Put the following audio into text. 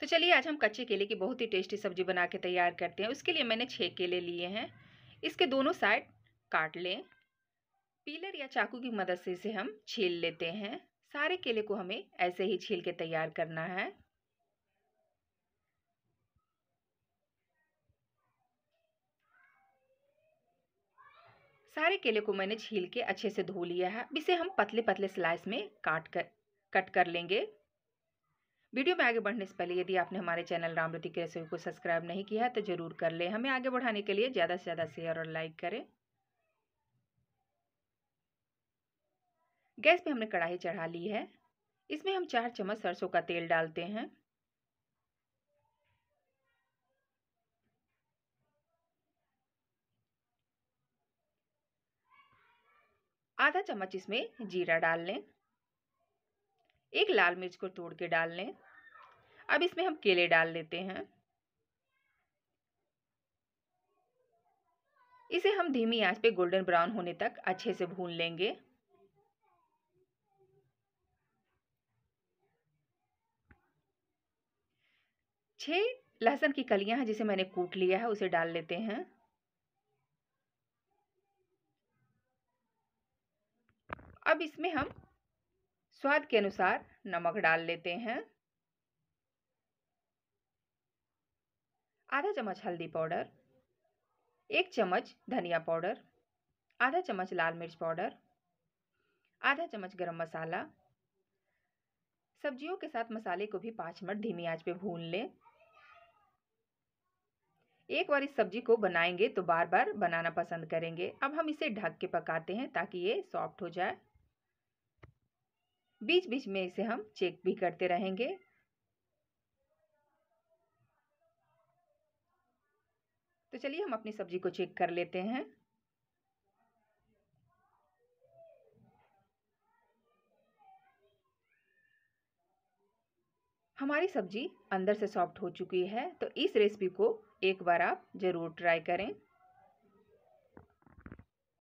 तो चलिए आज हम कच्चे केले की बहुत ही टेस्टी सब्जी बना के तैयार करते हैं उसके लिए मैंने छः केले लिए हैं इसके दोनों साइड काट लें पीलर या चाकू की मदद से इसे हम छील लेते हैं सारे केले को हमें ऐसे ही छील के तैयार करना है सारे केले को मैंने छील के अच्छे से धो लिया है इसे हम पतले पतले स्लाइस में काट कर कट कर लेंगे वीडियो में आगे बढ़ने से पहले यदि आपने हमारे चैनल रामरती की रेसिपी को सब्सक्राइब नहीं किया है तो ज़रूर कर लें हमें आगे बढ़ाने के लिए ज़्यादा से ज़्यादा शेयर और लाइक करें गैस पे हमने कढ़ाई चढ़ा ली है इसमें हम चार चम्मच सरसों का तेल डालते हैं आधा चम्मच इसमें जीरा डाल लें एक लाल मिर्च को तोड़ के डाल लें अब इसमें हम केले डाल लेते हैं इसे हम धीमी आंच पे गोल्डन ब्राउन होने तक अच्छे से भून लेंगे छह लहसुन की कलियां हैं जिसे मैंने कूट लिया है उसे डाल लेते हैं अब इसमें हम स्वाद के अनुसार नमक डाल लेते हैं आधा चम्मच हल्दी पाउडर एक चम्मच धनिया पाउडर आधा चम्मच लाल मिर्च पाउडर आधा चम्मच गरम मसाला सब्जियों के साथ मसाले को भी पाँच मिनट धीमी आंच पे भून लें एक बार इस सब्जी को बनाएंगे तो बार बार बनाना पसंद करेंगे अब हम इसे ढक के पकाते हैं ताकि ये सॉफ्ट हो जाए बीच बीच में इसे हम चेक भी करते रहेंगे तो चलिए हम अपनी सब्जी को चेक कर लेते हैं हमारी सब्जी अंदर से सॉफ्ट हो चुकी है तो इस रेसिपी को एक बार आप ज़रूर ट्राई करें